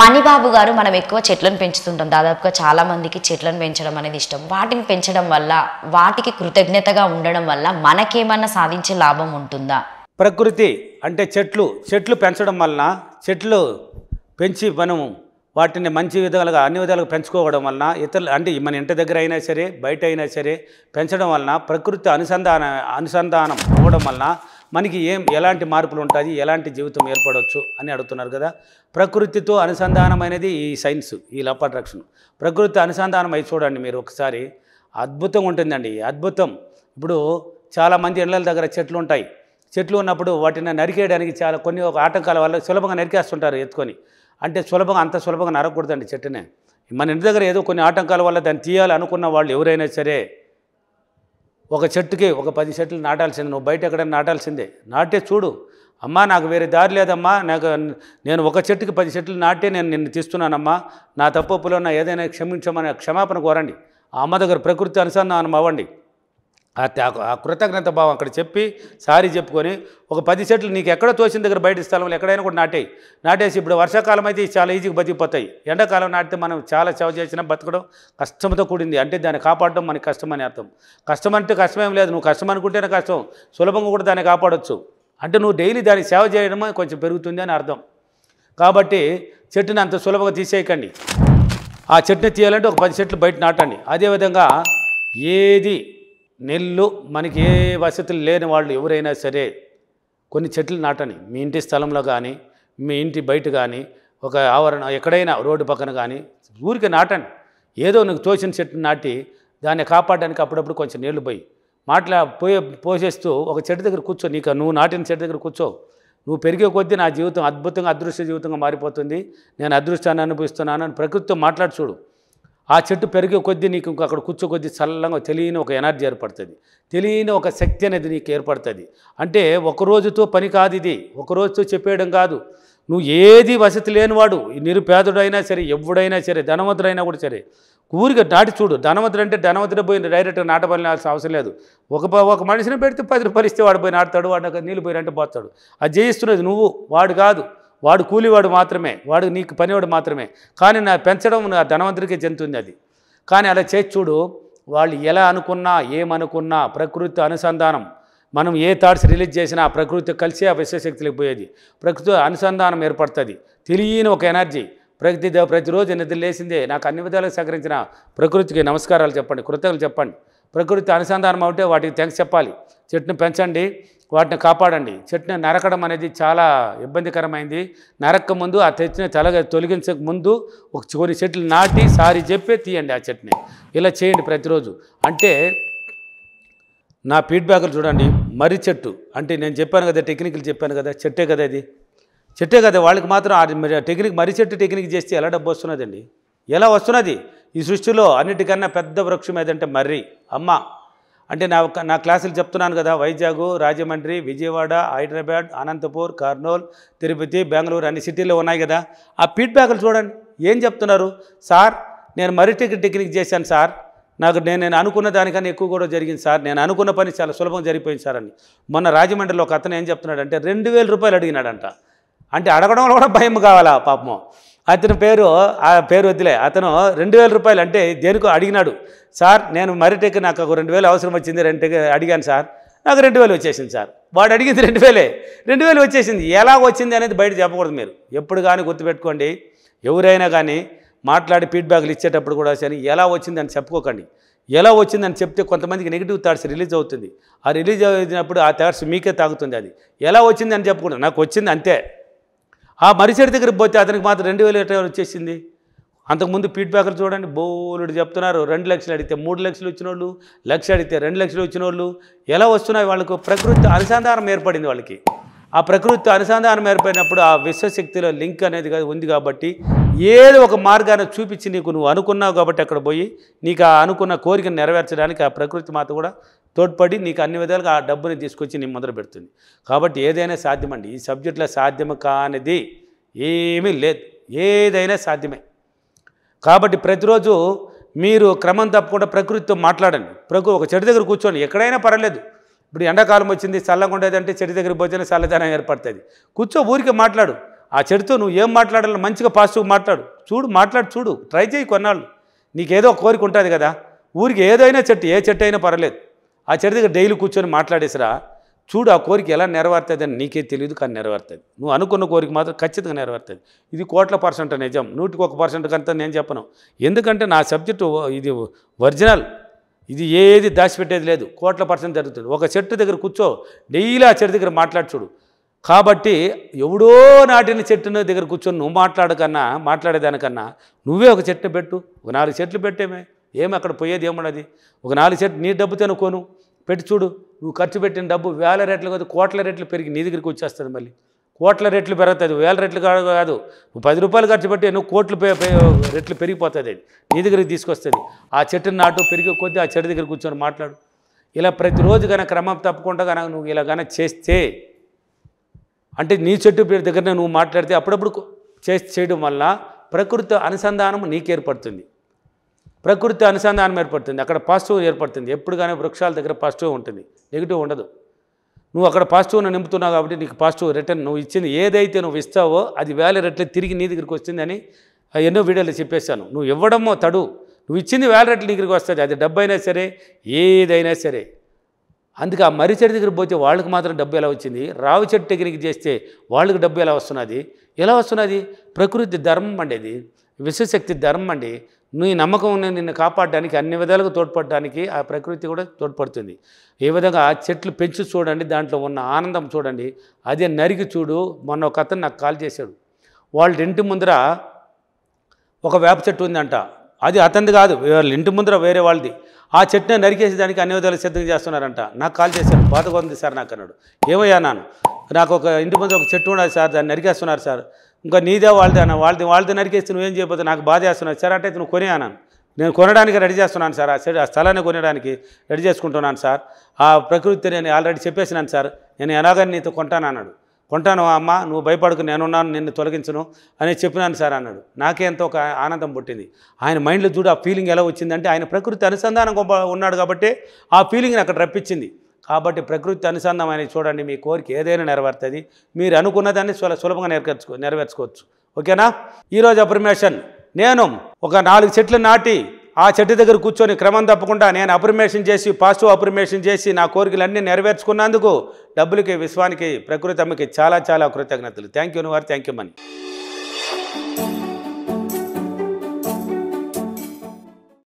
మణిబాబు గారు మనం ఎక్కువ చెట్లను పెంచుతుంటాం దాదాపుగా చాలామందికి చెట్లను పెంచడం అనేది ఇష్టం వాటిని పెంచడం వల్ల వాటికి కృతజ్ఞతగా ఉండడం వల్ల మనకేమన్నా సాధించే లాభం ఉంటుందా ప్రకృతి అంటే చెట్లు చెట్లు పెంచడం వలన చెట్లు పెంచి మనము వాటిని మంచి విధాలుగా అన్ని విధాలుగా పెంచుకోవడం వలన ఇతరులు అంటే మన ఇంటి దగ్గర అయినా సరే బయట అయినా సరే పెంచడం వలన ప్రకృతి అనుసంధాన అనుసంధానం అవ్వడం వలన మనకి ఏం ఎలాంటి మార్పులు ఉంటాయి ఎలాంటి జీవితం ఏర్పడవచ్చు అని అడుగుతున్నారు కదా ప్రకృతితో అనుసంధానం అనేది ఈ సైన్స్ ఈ లప్ రక్షణ ప్రకృతి అనుసంధానం అయి చూడండి మీరు ఒకసారి అద్భుతం ఉంటుందండి అద్భుతం ఇప్పుడు చాలామంది ఇళ్ళ దగ్గర చెట్లు ఉంటాయి చెట్లు ఉన్నప్పుడు వాటిని నరికేయడానికి చాలా కొన్ని ఒక ఆటంకాల వల్ల సులభంగా నరికేస్తుంటారు ఎత్తుకొని అంటే సులభంగా అంత సులభంగా నరకూడదండి చెట్టునే మన ఇంటి దగ్గర ఏదో కొన్ని ఆటంకాల వల్ల దాన్ని తీయాలనుకున్న వాళ్ళు ఎవరైనా సరే ఒక చెట్టుకి ఒక పది చెట్లు నాటాల్సిందే నువ్వు బయట ఎక్కడైనా నాటాల్సిందే నాటే చూడు అమ్మా నాకు వేరే దారి లేదమ్మా నాకు నేను ఒక చెట్టుకి పది చెట్లు నాటే నేను నిన్ను తీస్తున్నానమ్మా నా తప్పులో నా ఏదైనా క్షమించమని క్షమాపణ కోరండి ఆ అమ్మ దగ్గర ప్రకృతి అనుసంధానం అవ్వండి ఆ కృతజ్ఞత భావం అక్కడ చెప్పి సారీ చెప్పుకొని ఒక పది చెట్లు నీకు ఎక్కడ తోసిన దగ్గర బయట స్థలంలో ఎక్కడైనా కూడా నాటాయి నాటేసి ఇప్పుడు వర్షాకాలం అయితే చాలా ఈజీగా బతికిపోతాయి ఎండాకాలం నాటితే మనం చాలా సేవ చేసినా బతకడం కష్టంతో కూడింది అంటే దాన్ని కాపాడడం మనకి కష్టమని అర్థం కష్టం అంటే కష్టమేం లేదు నువ్వు కష్టం అనుకుంటేనే కష్టం సులభంగా కూడా దాన్ని కాపాడవచ్చు అంటే నువ్వు డైలీ దాన్ని సేవ చేయడమే కొంచెం పెరుగుతుంది అని అర్థం కాబట్టి చెట్టుని అంత సులభంగా తీసేయకండి ఆ చెట్టుని తీయాలంటే ఒక పది చెట్లు బయట నాటండి అదేవిధంగా ఏది నెల్లు మనకి ఏ వసతులు లేని వాళ్ళు ఎవరైనా సరే కొన్ని చెట్లు నాటని మీ ఇంటి స్థలంలో కానీ మీ ఇంటి బయట కానీ ఒక ఆవరణ ఎక్కడైనా రోడ్డు పక్కన కానీ ఊరికి నాటని ఏదో నీకు తోచిన చెట్టు నాటి దాన్ని కాపాడడానికి అప్పుడప్పుడు కొంచెం నీళ్లు పోయి మాట్లా పోయే పోసేస్తూ ఒక చెట్టు దగ్గర కూర్చో నీకు నువ్వు నాటిన చెట్టు దగ్గర కూర్చో నువ్వు పెరిగే కొద్దీ నా జీవితం అద్భుతంగా అదృష్ట జీవితంగా మారిపోతుంది నేను అదృష్టాన్ని అనుభవిస్తున్నాను అని ప్రకృతితో మాట్లాడు చూడు ఆ చెట్టు పెరిగే కొద్దీ నీకు అక్కడ కూర్చో కొద్దీ చల్లంగా తెలియని ఒక ఎనర్జీ ఏర్పడుతుంది తెలియని ఒక శక్తి అనేది నీకు ఏర్పడుతుంది అంటే ఒకరోజుతో పని కాదు ఇది ఒకరోజుతో చెప్పేయడం కాదు నువ్వు ఏది వసతి లేనివాడు నిరుపేదుడైనా సరే ఎవడైనా సరే ధనవంతుడైనా కూడా సరే ఊరిగా నాటి చూడు ధనవంతుడు అంటే ధనవంతుడే పోయిన డైరెక్ట్గా నాటబడినాల్సిన అవసరం లేదు ఒక ఒక మనిషిని పెడితే పది రూపాయలు ఇస్తే వాడు పోయి నాటుతాడు వాడు నీళ్ళు పోయినంటే పోతాడు అది జయిస్తున్నది నువ్వు వాడు కాదు వాడు కూలివాడు మాత్రమే వాడు నీకు పనివాడు మాత్రమే కానీ నా పెంచడం నా ధనవంతుడికే చెందుతుంది అది కానీ అలా చేసి చూడు వాళ్ళు ఎలా అనుకున్నా ఏమనుకున్నా ప్రకృతి అనుసంధానం మనం ఏ థాట్స్ రిలీజ్ చేసినా ప్రకృతి కలిసి ఆ విశ్వశక్తులకు పోయేది ప్రకృతి అనుసంధానం ఏర్పడుతుంది తెలియని ఒక ఎనర్జీ ప్రకృతి ప్రతిరోజు నిద్ర లేసిందే నాకు అన్ని విధాలుగా సహకరించిన ప్రకృతికి నమస్కారాలు చెప్పండి కృతజ్ఞతలు చెప్పండి ప్రకృతి అనుసంధానం అవుతే వాటికి థ్యాంక్స్ చెప్పాలి చెట్టును పెంచండి వాటిని కాపాడండి చెట్టుని నరకడం అనేది చాలా ఇబ్బందికరమైంది నరక్క ముందు ఆ చెట్టుని తొలగ తొలగించక ముందు ఒక కొన్ని చెట్లు నాటి సారి చెప్పే తీయండి ఆ చెట్టుని ఇలా చేయండి ప్రతిరోజు అంటే నా ఫీడ్బ్యాక్లు చూడండి మర్రి చెట్టు అంటే నేను చెప్పాను కదా టెక్నిక్ చెప్పాను కదా చెట్టే కదా ఇది చెట్టే కదా వాళ్ళకి మాత్రం ఆ టెక్నిక్ మర్రి చెట్టు టెక్నిక్ చేస్తే ఎలా డబ్బు వస్తున్నదండి ఎలా వస్తున్నది ఈ సృష్టిలో అన్నిటికన్నా పెద్ద వృక్షం ఏదంటే మర్రి అమ్మ అంటే నా నా క్లాసులు చెప్తున్నాను కదా వైజాగ్ రాజమండ్రి విజయవాడ హైదరాబాద్ అనంతపూర్ కర్నూలు తిరుపతి బెంగళూరు అన్ని సిటీల్లో ఉన్నాయి కదా ఆ ఫీడ్బ్యాక్లు చూడండి ఏం చెప్తున్నారు సార్ నేను మరిటికి టెక్నిక్ చేశాను సార్ నాకు నేను నేను అనుకున్న దానికన్నా ఎక్కువ కూడా జరిగింది సార్ నేను అనుకున్న పని చాలా సులభంగా జరిగిపోయింది సార్ అని మొన్న రాజమండ్రిలో ఒక అతను ఏం అంటే రెండు వేల రూపాయలు అడిగినాడంట అంటే అడగడం కూడా భయం కావాలా పాపం అతని పేరు ఆ పేరు వద్దులే అతను రెండు వేల రూపాయలు అంటే దేనికో అడిగినాడు సార్ నేను మరిటెక్ నాకు ఒక రెండు వేలు అవసరం వచ్చింది రెండు అడిగాను సార్ నాకు రెండు వేలు వచ్చేసింది సార్ వాడు అడిగింది రెండు వేలే రెండు వేలు వచ్చేసింది ఎలా వచ్చింది అనేది బయట చెప్పకూడదు మీరు ఎప్పుడు కానీ గుర్తుపెట్టుకోండి ఎవరైనా కానీ మాట్లాడి ఫీడ్బ్యాక్లు ఇచ్చేటప్పుడు కూడా సరే ఎలా వచ్చింది అని చెప్పుకోకండి ఎలా వచ్చిందని చెప్తే కొంతమందికి నెగిటివ్ థాట్స్ రిలీజ్ అవుతుంది ఆ రిలీజ్ అయినప్పుడు ఆ థాట్స్ మీకే తాగుతుంది అది ఎలా వచ్చిందని చెప్పకూడదు నాకు వచ్చింది అంతే ఆ మరిచేడి దగ్గరికి పోతే అతనికి మాత్రం రెండు వేల ఇరవై వచ్చేసింది అంతకుముందు ఫీడ్బ్యాక్లు చూడండి బోలుడు చెప్తున్నారు రెండు లక్షలు అడిగితే మూడు లక్షలు వచ్చిన వాళ్ళు లక్ష అడిగితే రెండు లక్షలు వచ్చిన వాళ్ళు ఎలా వస్తున్నాయి వాళ్ళకు ప్రకృతి అనుసంధానం ఏర్పడింది వాళ్ళకి ఆ ప్రకృతి అనుసంధానం ఏర్పడినప్పుడు ఆ విశ్వశక్తిలో లింక్ అనేది ఉంది కాబట్టి ఏదో ఒక మార్గాన్ని చూపించి నీకు నువ్వు అనుకున్నావు కాబట్టి అక్కడ పోయి నీకు ఆ అనుకున్న కోరికను నెరవేర్చడానికి ఆ ప్రకృతి మాత కూడా తోడ్పడి నీకు అన్ని విధాలుగా ఆ డబ్బుని తీసుకొచ్చి నీ మొదలు పెడుతుంది కాబట్టి ఏదైనా సాధ్యమండి ఈ సబ్జెక్టులో సాధ్యము కానిది ఏమీ లేదు ఏదైనా సాధ్యమే కాబట్టి ప్రతిరోజు మీరు క్రమం తప్పకుండా ప్రకృతితో మాట్లాడండి ప్రకృతి ఒక చెడు దగ్గర కూర్చోండి ఎక్కడైనా పర్వాలేదు ఇప్పుడు ఎండాకాలం వచ్చింది చల్లంగా ఉండేదంటే చెట్టు దగ్గర భోజనం చల్లదనం ఏర్పడుతుంది కూర్చో ఊరికి మాట్లాడు ఆ చెడుతో నువ్వు ఏం మాట్లాడాలి మంచిగా పాజిటివ్ మాట్లాడు చూడు మాట్లాడు చూడు ట్రై చేయి కొన్నాళ్ళు నీకేదో కోరిక ఉంటుంది కదా ఊరికి ఏదైనా చెట్టు ఏ చెట్టు అయినా పర్వాలేదు ఆ చెట్టు దగ్గర డైలీ కూర్చొని మాట్లాడేసిరా చూడు ఆ కోరిక ఎలా నెరవేరుతుంది అని నీకే తెలియదు కానీ నెరవేరుతుంది నువ్వు అనుకున్న కోరిక మాత్రం ఖచ్చితంగా నెరవేరుతుంది ఇది కోట్ల పర్సెంట్ నిజం నూటికి ఒక పర్సెంట్ కంటే నేను చెప్పను ఎందుకంటే నా సబ్జెక్టు ఇది ఒరిజినల్ ఇది ఏది దాచిపెట్టేది లేదు కోట్ల పర్సెంట్ జరుగుతుంది ఒక చెట్టు దగ్గర కూర్చో డైలీ ఆ చెట్టు దగ్గర మాట్లాడుచుడు కాబట్టి ఎవడో నాటిన చెట్టును దగ్గర కూర్చొని నువ్వు మాట్లాడకన్నా మాట్లాడేదానికన్నా నువ్వే ఒక చెట్టు పెట్టు ఒక నాలుగు చెట్లు పెట్టేమే ఏమి అక్కడ పోయేది ఏమన్నది ఒక నాలుగు చెట్లు నీ డబ్బు కొను పెట్టి చూడు నువ్వు ఖర్చు పెట్టిన డబ్బు వేల రెట్లు కాదు కోట్ల రెట్లు పెరిగి నీ దగ్గరికి వచ్చేస్తుంది మళ్ళీ కోట్ల రెట్లు పెరుగుతుంది వేల రెట్లు కాదు పది రూపాయలు ఖర్చు పెట్టి ఎన్నో కోట్లు రెట్లు పెరిగిపోతుంది అది నీ దగ్గరికి తీసుకొస్తుంది ఆ చెట్టుని నాటు పెరిగే కొద్దీ ఆ చెట్టు దగ్గర కూర్చొని మాట్లాడు ఇలా ప్రతిరోజు కనుక క్రమం తప్పకుండా కనుక నువ్వు ఇలా కనుక చేస్తే అంటే నీ చెట్టు దగ్గరనే నువ్వు మాట్లాడితే అప్పుడప్పుడు చేసి చేయడం వల్ల ప్రకృతి అనుసంధానం నీకు ఏర్పడుతుంది ప్రకృతి అనుసంధానం ఏర్పడుతుంది అక్కడ పాజిటివ్ ఏర్పడుతుంది ఎప్పుడు కానీ వృక్షాల దగ్గర పాజిటివ్ ఉంటుంది నెగిటివ్ ఉండదు నువ్వు అక్కడ పాజిటివ్ను నింపుతున్నావు కాబట్టి నీకు పాజిటివ్ రిటర్న్ నువ్వు ఇచ్చింది ఏదైతే నువ్వు ఇస్తావో అది వేలే రెట్లు తిరిగి నీ దగ్గరికి వస్తుందని ఎన్నో వీడియోలు చెప్పేశాను నువ్వు ఇవ్వడమో తడు నువ్వు ఇచ్చింది వేల రెట్లు దగ్గరికి వస్తుంది అది డబ్బు అయినా సరే ఏదైనా సరే అందుకే ఆ మర్రి చెట్టు దగ్గర పోతే వాళ్ళకి మాత్రం డబ్బు ఎలా వచ్చింది రావి చెట్టు టెక్నిక్ చేస్తే వాళ్ళకి డబ్బు ఎలా వస్తున్నది ఎలా వస్తున్నది ప్రకృతి ధర్మం అండి ఇది విశ్వశక్తి ధర్మం అండి నువ్వు ఈ నమ్మకం నేను నిన్ను కాపాడడానికి అన్ని విధాలుగా తోడ్పడడానికి ఆ ప్రకృతి కూడా తోడ్పడుతుంది ఏ విధంగా చెట్లు పెంచి చూడండి దాంట్లో ఉన్న ఆనందం చూడండి అదే నరికి చూడు మొన్న ఒక అతను నాకు కాల్ చేశాడు వాళ్ళ ఇంటి ముందర ఒక వేప చెట్టు ఉందంట అది అతనిది కాదు వాళ్ళ ఇంటి ముందర వేరే వాళ్ళది ఆ చెట్టుని నరికేసి దానికి అన్ని విధాలు సిద్ధం చేస్తున్నారంట నాకు కాల్ చేశారు బాధగా ఉంది సార్ నాకు అన్నాడు ఏమయ్యా నాను నాకు ఒక ఇంటి ముందర ఒక చెట్టు ఉన్నది సార్ దాన్ని నరికేస్తున్నారు సార్ ఇంకా నీదే వాళ్ళదే అన్న వాళ్ళది వాళ్ళది నరికేసి నువ్వేం చేయబోతుంది నాకు బాధ చేస్తున్నావు సరే అంటే నువ్వు కొనే అన్నాను నేను కొనడానికి రెడీ చేస్తున్నాను సార్ ఆ సెడ్ ఆ స్థలాన్ని కొనడానికి రెడీ చేసుకుంటున్నాను సార్ ఆ ప్రకృతి నేను ఆల్రెడీ చెప్పేసినాను సార్ నేను ఎలాగని నీతో కొంటాను అన్నాడు కొంటాను అమ్మ నువ్వు భయపడకు నేనున్నాను నిన్ను తొలగించను అని చెప్పినాను సార్ అన్నాడు నాకే ఎంతో ఒక ఆనందం పుట్టింది ఆయన మైండ్లో చూడు ఆ ఫీలింగ్ ఎలా వచ్చిందంటే ఆయన ప్రకృతి అనుసంధానం ఉన్నాడు కాబట్టి ఆ ఫీలింగ్ని అక్కడ రప్పించింది కాబట్టి ప్రకృతి అనేది చూడండి మీ కోరిక ఏదైనా నెరవేర్తుంది మీరు అనుకున్నదాన్ని సులభంగా నెరవేర్చుకో నెరవేర్చుకోవచ్చు ఓకేనా ఈరోజు అప్రిమేషన్ నేను ఒక నాలుగు చెట్లు నాటి ఆ చెట్టు దగ్గర కూర్చొని క్రమం తప్పకుండా నేను అప్రిమేషన్ చేసి పాజిటివ్ అప్రిమేషన్ చేసి నా కోరికలన్నీ నెరవేర్చుకున్నందుకు డబ్బులకి విశ్వానికి ప్రకృతి అమ్మకి చాలా చాలా కృతజ్ఞతలు thank you universe thank you money